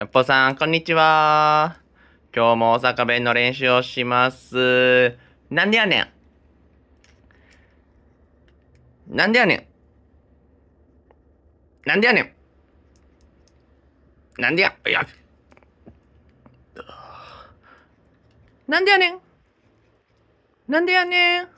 やっぽさん、こんにちは。今日も大阪弁の練習をします。なんでやねん。なんでやねん。なんでやねん。なんでや、いや。なんでやねん。なんでやねん。